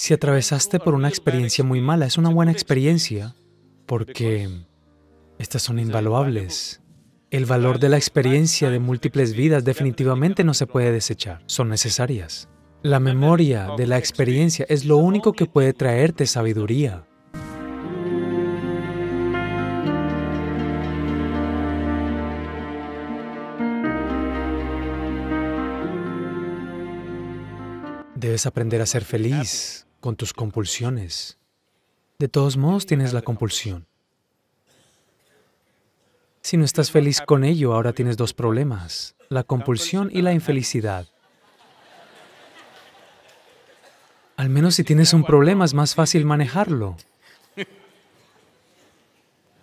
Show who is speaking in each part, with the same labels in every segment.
Speaker 1: Si atravesaste por una experiencia muy mala, es una buena experiencia, porque estas son invaluables. El valor de la experiencia de múltiples vidas definitivamente no se puede desechar, son necesarias. La memoria de la experiencia es lo único que puede traerte sabiduría. Debes aprender a ser feliz con tus compulsiones. De todos modos tienes la compulsión. Si no estás feliz con ello, ahora tienes dos problemas, la compulsión y la infelicidad. Al menos si tienes un problema es más fácil manejarlo.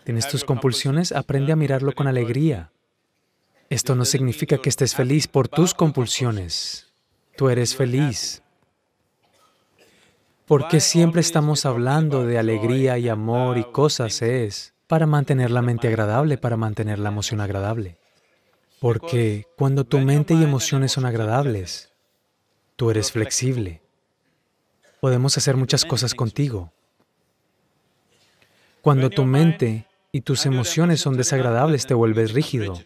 Speaker 1: Tienes tus compulsiones, aprende a mirarlo con alegría. Esto no significa que estés feliz por tus compulsiones. Tú eres feliz porque siempre estamos hablando de alegría y amor y cosas es? Para mantener la mente agradable, para mantener la emoción agradable. Porque cuando tu mente y emociones son agradables, tú eres flexible. Podemos hacer muchas cosas contigo. Cuando tu mente y tus emociones son desagradables, te vuelves rígido.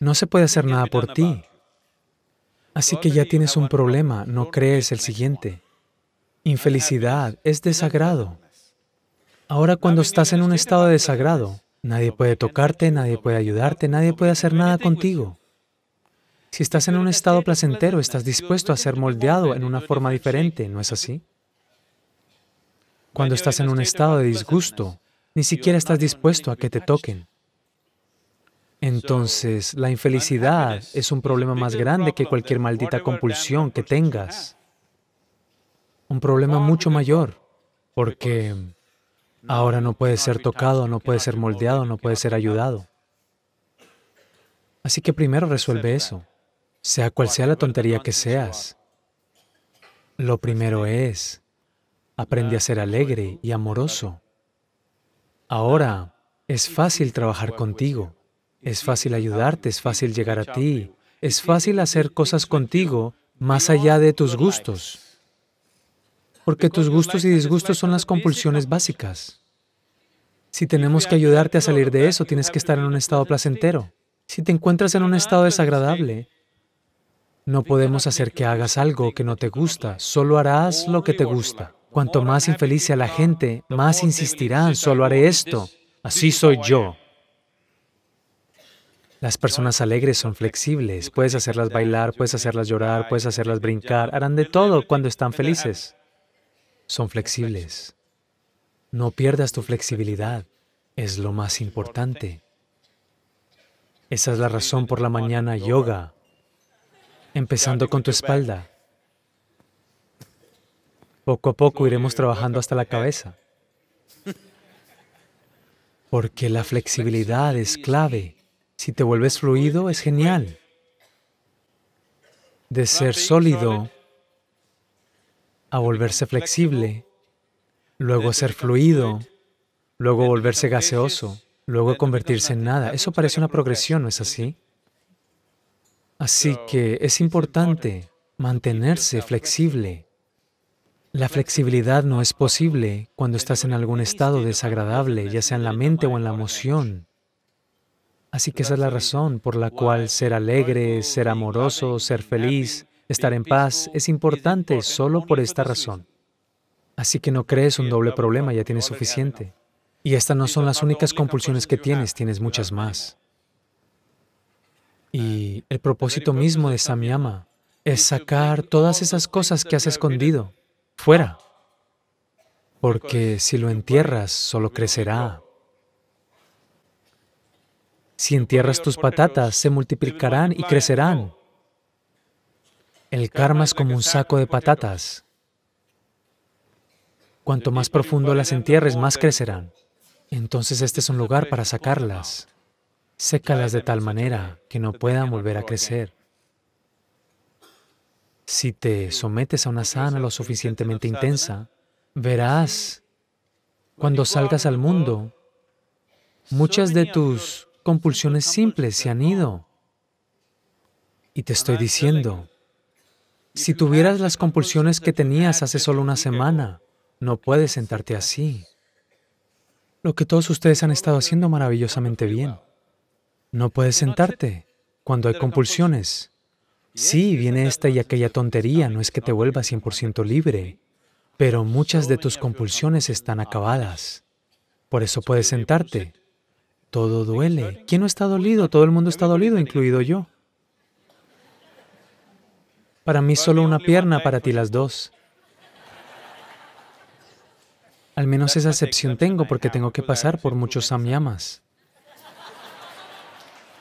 Speaker 1: No se puede hacer nada por ti. Así que ya tienes un problema, no crees el siguiente infelicidad, es desagrado. Ahora cuando estás en un estado de desagrado, nadie puede tocarte, nadie puede ayudarte, nadie puede hacer nada contigo. Si estás en un estado placentero, estás dispuesto a ser moldeado en una forma diferente, ¿no es así? Cuando estás en un estado de disgusto, ni siquiera estás dispuesto a que te toquen. Entonces, la infelicidad es un problema más grande que cualquier maldita compulsión que tengas un problema mucho mayor, porque ahora no puede ser tocado, no puede ser moldeado, no puede ser ayudado. Así que primero resuelve eso, sea cual sea la tontería que seas. Lo primero es, aprende a ser alegre y amoroso. Ahora, es fácil trabajar contigo, es fácil ayudarte, es fácil llegar a ti, es fácil hacer cosas contigo más allá de tus gustos porque tus gustos y disgustos son las compulsiones básicas. Si tenemos que ayudarte a salir de eso, tienes que estar en un estado placentero. Si te encuentras en un estado desagradable, no podemos hacer que hagas algo que no te gusta, solo harás lo que te gusta. Cuanto más infeliz sea la gente, más insistirán, solo haré esto, así soy yo. Las personas alegres son flexibles, puedes hacerlas bailar, puedes hacerlas llorar, puedes hacerlas brincar, harán de todo cuando están felices son flexibles. No pierdas tu flexibilidad, es lo más importante. Esa es la razón por la mañana yoga, empezando con tu espalda. Poco a poco iremos trabajando hasta la cabeza. Porque la flexibilidad es clave. Si te vuelves fluido, es genial. De ser sólido, a volverse flexible, luego ser fluido, luego volverse gaseoso, luego convertirse en nada. Eso parece una progresión, ¿no es así? Así que es importante mantenerse flexible. La flexibilidad no es posible cuando estás en algún estado desagradable, ya sea en la mente o en la emoción. Así que esa es la razón por la cual ser alegre, ser amoroso, ser feliz, Estar en paz es importante solo por esta razón. Así que no crees un doble problema, ya tienes suficiente. Y estas no son las únicas compulsiones que tienes, tienes muchas más. Y el propósito mismo de Samyama es sacar todas esas cosas que has escondido fuera. Porque si lo entierras, solo crecerá. Si entierras tus patatas, se multiplicarán y crecerán. El karma es como un saco de patatas. Cuanto más profundo las entierres, más crecerán. Entonces este es un lugar para sacarlas. Sécalas de tal manera que no puedan volver a crecer. Si te sometes a una sana lo suficientemente intensa, verás, cuando salgas al mundo, muchas de tus compulsiones simples se han ido. Y te estoy diciendo, si tuvieras las compulsiones que tenías hace solo una semana, no puedes sentarte así. Lo que todos ustedes han estado haciendo maravillosamente bien. No puedes sentarte cuando hay compulsiones. Sí, viene esta y aquella tontería, no es que te vuelvas 100% libre, pero muchas de tus compulsiones están acabadas. Por eso puedes sentarte. Todo duele. ¿Quién no está dolido? Todo el mundo está dolido, incluido yo. Para mí solo una pierna, para ti las dos. Al menos esa excepción tengo porque tengo que pasar por muchos samyamas.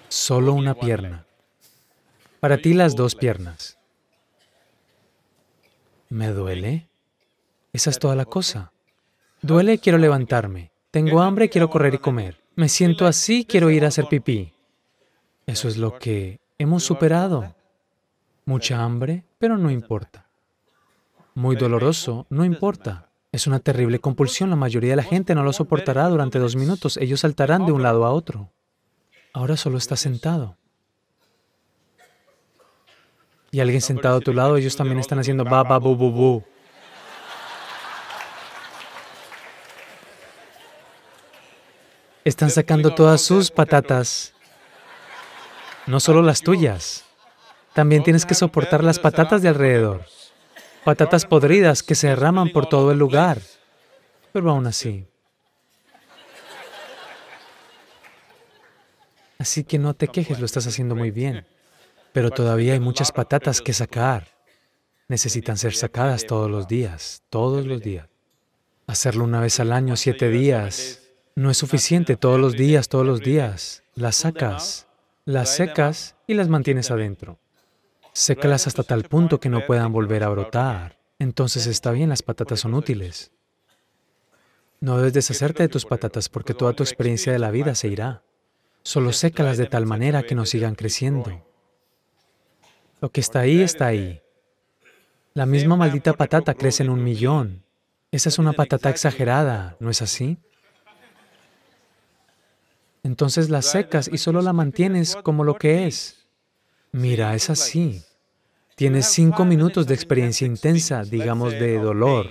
Speaker 1: Solo una pierna. Para ti las dos piernas. ¿Me duele? Esa es toda la cosa. Duele, quiero levantarme. Tengo hambre, quiero correr y comer. Me siento así, quiero ir a hacer pipí. Eso es lo que hemos superado. Mucha hambre, pero no importa. Muy doloroso, no importa. Es una terrible compulsión. La mayoría de la gente no lo soportará durante dos minutos. Ellos saltarán de un lado a otro. Ahora solo está sentado. Y alguien sentado a tu lado, ellos también están haciendo ba, ba, bu, bu, bu. Están sacando todas sus patatas. No solo las tuyas. También tienes que soportar las patatas de alrededor. Patatas podridas que se derraman por todo el lugar. Pero aún así. Así que no te quejes, lo estás haciendo muy bien. Pero todavía hay muchas patatas que sacar. Necesitan ser sacadas todos los días, todos los días. Hacerlo una vez al año, siete días, no es suficiente todos los días, todos los días. Las sacas, las secas y las mantienes adentro sécalas hasta tal punto que no puedan volver a brotar. Entonces está bien, las patatas son útiles. No debes deshacerte de tus patatas porque toda tu experiencia de la vida se irá. Solo sécalas de tal manera que no sigan creciendo. Lo que está ahí, está ahí. La misma maldita patata crece en un millón. Esa es una patata exagerada, ¿no es así? Entonces la secas y solo la mantienes como lo que es. Mira, es así. Tienes cinco minutos de experiencia intensa, digamos de dolor,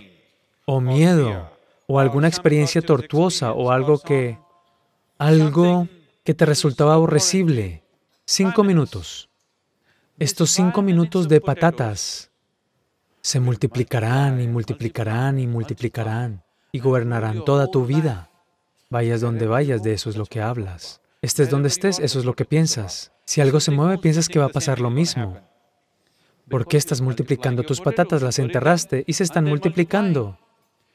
Speaker 1: o miedo, o alguna experiencia tortuosa, o algo que... algo que te resultaba aborrecible. Cinco minutos. Estos cinco minutos de patatas se multiplicarán y multiplicarán y multiplicarán y gobernarán toda tu vida. Vayas donde vayas, de eso es lo que hablas. Estés donde estés, eso es lo que piensas. Si algo se mueve, piensas que va a pasar lo mismo. ¿Por qué estás multiplicando tus patatas? Las enterraste y se están multiplicando.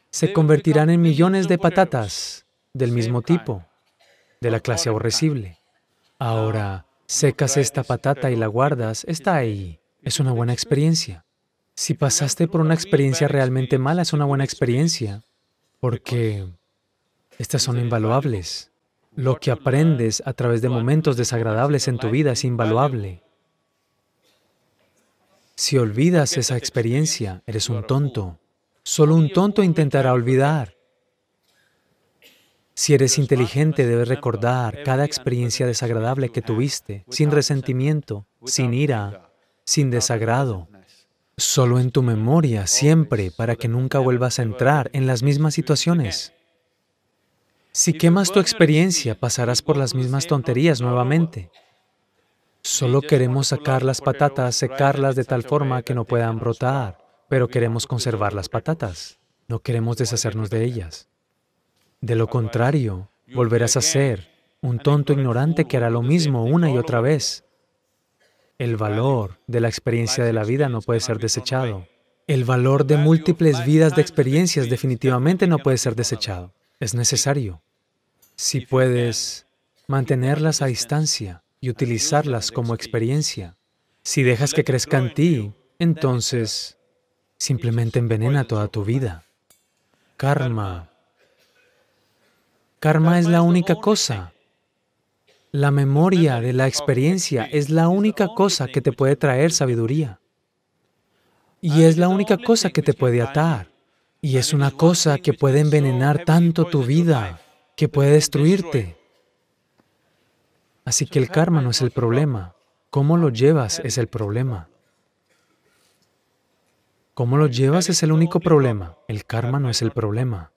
Speaker 1: Se convertirán en millones de patatas del mismo tipo, de la clase aborrecible. Ahora, secas esta patata y la guardas, está ahí. Es una buena experiencia. Si pasaste por una experiencia realmente mala, es una buena experiencia, porque estas son invaluables. Lo que aprendes a través de momentos desagradables en tu vida es invaluable. Si olvidas esa experiencia, eres un tonto. Solo un tonto intentará olvidar. Si eres inteligente, debes recordar cada experiencia desagradable que tuviste, sin resentimiento, sin ira, sin desagrado. Solo en tu memoria, siempre, para que nunca vuelvas a entrar en las mismas situaciones. Si quemas tu experiencia, pasarás por las mismas tonterías nuevamente. Solo queremos sacar las patatas, secarlas de tal forma que no puedan brotar, pero queremos conservar las patatas. No queremos deshacernos de ellas. De lo contrario, volverás a ser un tonto ignorante que hará lo mismo una y otra vez. El valor de la experiencia de la vida no puede ser desechado. El valor de múltiples vidas de experiencias definitivamente no puede ser desechado. Es necesario. Si puedes mantenerlas a distancia, y utilizarlas como experiencia. Si dejas que crezca en ti, entonces simplemente envenena toda tu vida. Karma. Karma es la única cosa. La memoria de la experiencia es la única cosa que te puede traer sabiduría. Y es la única cosa que te puede atar. Y es una cosa que puede envenenar tanto tu vida, que puede destruirte. Así que el karma no es el problema. Cómo lo llevas es el problema. Cómo lo llevas es el único problema. El karma no es el problema.